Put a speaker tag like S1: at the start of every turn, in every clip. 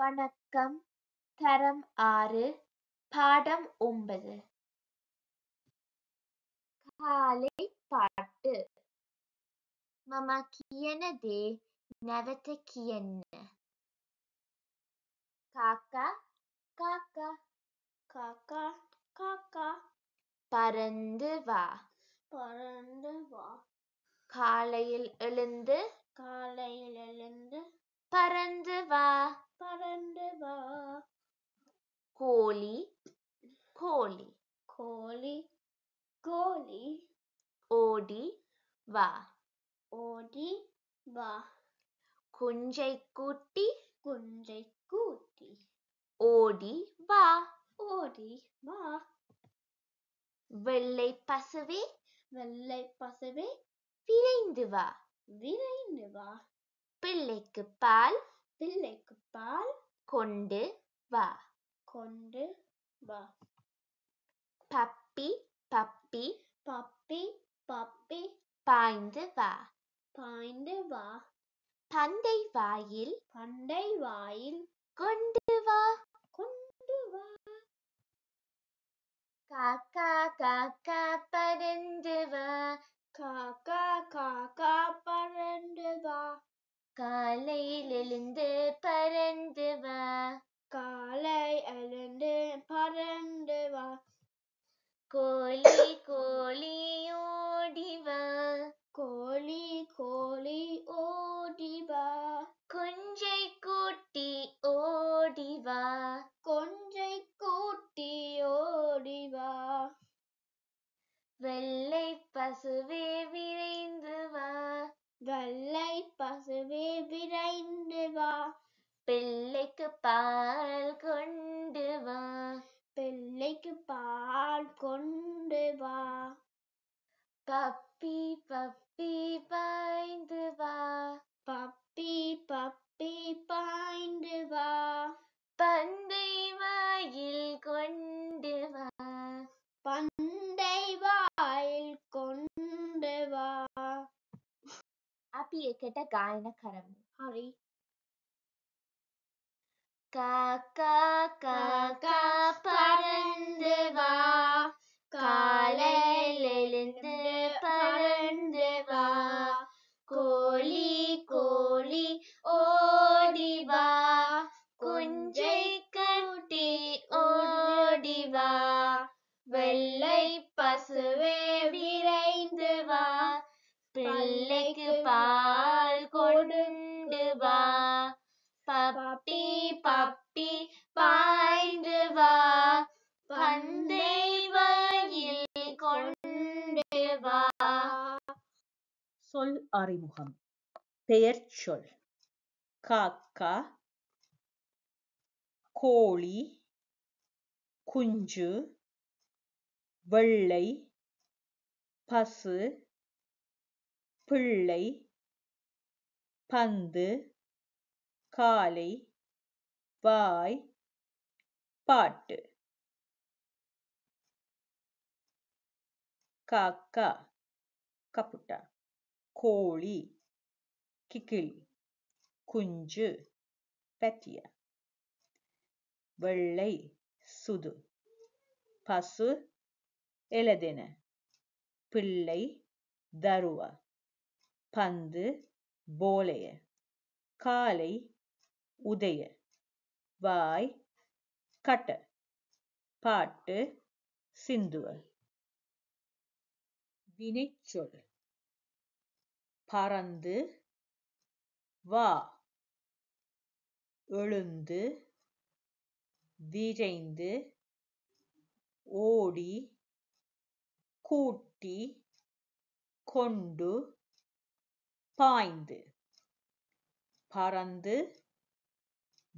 S1: வணக்கம் தரம் ஆறு பாடம் ஒன்பது காலை பாட்டு மம கியனதே நவத்த கியன்ன காக்கா காக்கா காக்கா காக்கா பறந்து வா பறந்து வா காலையில் எழுந்து காலையில் எழுந்து பறந்து வா பறந்து வா கோழி கோழி கோழி கோழி ஓடி வா ஓடி வா குஞ்சை கூட்டி குஞ்சை கூட்டி ஓடி வா ஓடி வா வெள்ளை பசுவே வெள்ளை பசுவே விரைந்து வா விரைந்து வா பிள்ளைக்கு பால் பிள்ளைக்கு பால் கொண்டு வா கொண்டு வா பப்பி பப்பி பப்பி பப்பி பாய்ந்து வா பாய்ந்து வா பந்தை வாயில் பந்தை வாயில் கொண்டு வா கொண்டு வா காக்கா காக்கா பறந்து வா காக்கா காக்கா பறந்து வா காலையில் எழுந்து பறந்து வா காலை அழுந்து பறந்து வா கோழி கோழி ஓடி வா கோழி கோழி ஓடி வா கொஞ்சை கூட்டி ஓடி வா கொஞ்சை கூட்டி ஓடி வா வெள்ளை பசுவே விரைந்து வெள்ளை பசுவே விரைந்து வா பிள்ளைக்கு பால் கொண்டு வா பிள்ளைக்கு பால் கொண்டு வா பப்பி பப்பி பாய்ந்து வா பப்பி பப்பி பாய்ந்து வா பந்தை வாயில் கொண்டு வா பந்தை வாயில் கொண்டு අපි එකට ගායන කරමු හරි காக்கா காக்கா பறந்து வா
S2: காலையில்
S1: எழுந்து பறந்து பப்பி பப்பி பாய்ந்து வா பந்தை வாயில் கொண்டு வா
S2: சொல் அறிமுகம் பெயர் சொல் காக்கா கோழி குஞ்சு வெள்ளை பசு பிள்ளை பந்து காலை வாய் பாட்டு காக்கா கப்புட்டா கோழி கிக்கிளி குஞ்சு பெத்திய வெள்ளை சுது பசு எழுதின பிள்ளை தருவ பந்து போலைய காலை உதைய வாய் கட்ட பாட்டு சிந்துவல் வினைச்சொல் பறந்து வா எழுந்து விரைந்து ஓடி கூட்டி கொண்டு பாய்ந்து பறந்து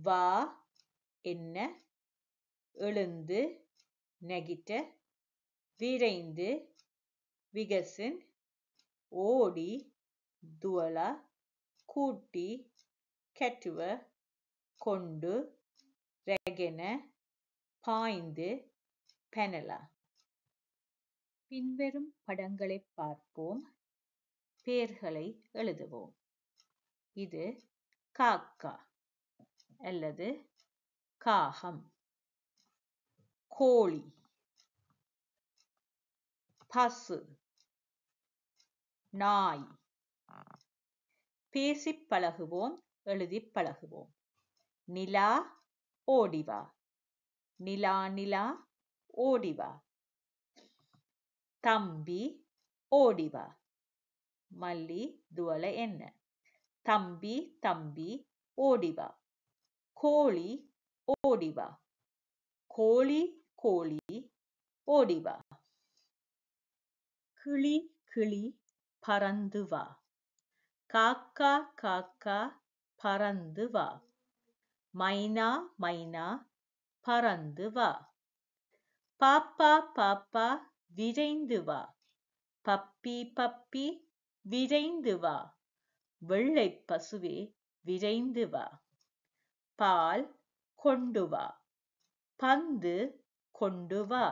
S2: வா என்ன எழுந்து நெகிட்ட விரைந்து விகசின் ஓடி துவள கூட்டி கெட்டுவ கொண்டு ரெகென பாய்ந்து பெனலா பின்வரும் படங்களை பார்ப்போம் பெயர்களை எழுதுவோம் இது காக்கா அல்லது காகம் கோழி பசு நாய் பேசி பழகுவோம் எழுதி பழகுவோம் நிலா ஓடிவா நிலா நிலா ஓடிவா தம்பி ஓடிவா மல்லி துவலை என்ன தம்பி தம்பி ஓடிவா கோழி ஓடிவா கோழி கோழி ஓடிவா கிளி கிளி பறந்து வா காக்கா காக்கா பறந்து வா மைனா மைனா பறந்து வா பாப்பா பாப்பா விரைந்து வா பப்பி பப்பி விரைந்து வா வெள்ளை பசுவே விரைந்து வா பால் கொண்டு வா பந்து கொண்டு வா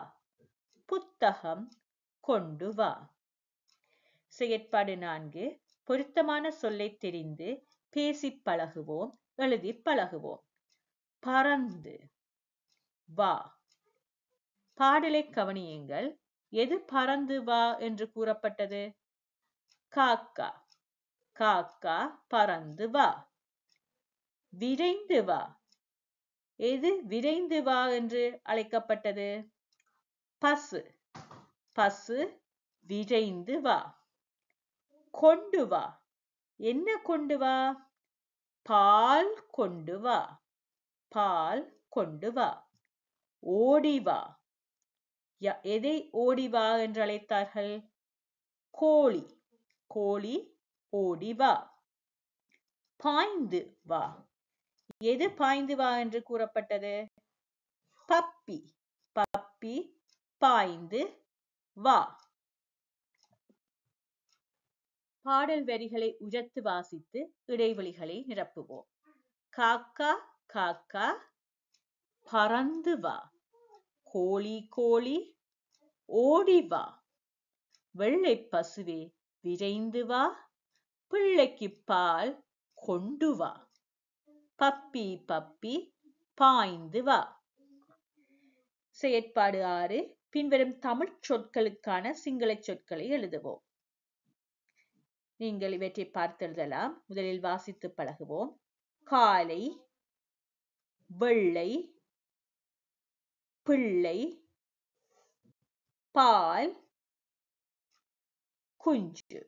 S2: புத்தகம் கொண்டு வா செயற்பாடு நான்கு பொருத்தமான சொல்லை தெரிந்து பேசி பழகுவோம் எழுதி பழகுவோம் பறந்து வா பாடலை கவனியுங்கள் எது பறந்து வா என்று கூறப்பட்டது காக்கா காக்கா பறந்து வா விரைந்து வா எது விரைந்து வா என்று அழைக்கப்பட்டது பசு பசு விரைந்து வா கொண்டு வா என்ன கொண்டு வா பால் கொண்டு வா பால் கொண்டு வா ஓடி வா எதை ஓடி வா என்று அழைத்தார்கள் கோழி கோழி ஓடி வா பாய்ந்து வா எது பாய்ந்து வா என்று கூறப்பட்டது பப்பி பப்பி பாய்ந்து வா பாடல் வரிகளை உயர்த்து வாசித்து இடைவெளிகளை நிரப்புவோம் காக்கா காக்கா பறந்து வா கோழி கோழி ஓடி வா வெள்ளை பசுவே விரைந்து வா பிள்ளைக்கு பால் கொண்டு வா பப்பி பப்பி பாய்ந்து வா செயற்பாடு ஆறு பின்வரும் தமிழ் சொற்களுக்கான சிங்கள சொற்களை எழுதுவோம் நீங்கள் இவற்றை பார்த்தெழுதலாம் முதலில் வாசித்து பழகுவோம் காலை வெள்ளை பிள்ளை பால் குஞ்சு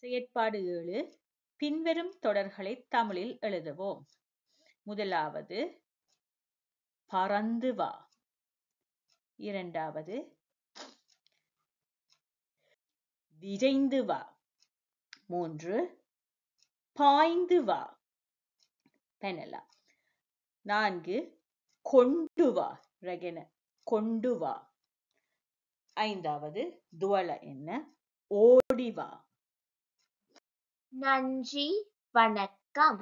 S2: செயற்பாடு ஏழு பின்வரும் தொடர்களை தமிழில் எழுதுவோம் முதலாவது பறந்து வா இரண்டாவது விரைந்து வா மூன்று பாய்ந்து வா பெனலா நான்கு கொண்டு வா ரகன கொண்டு வா ஐந்தாவது துவள என்ன ஓடி வா நன்றி
S1: வணக்கம்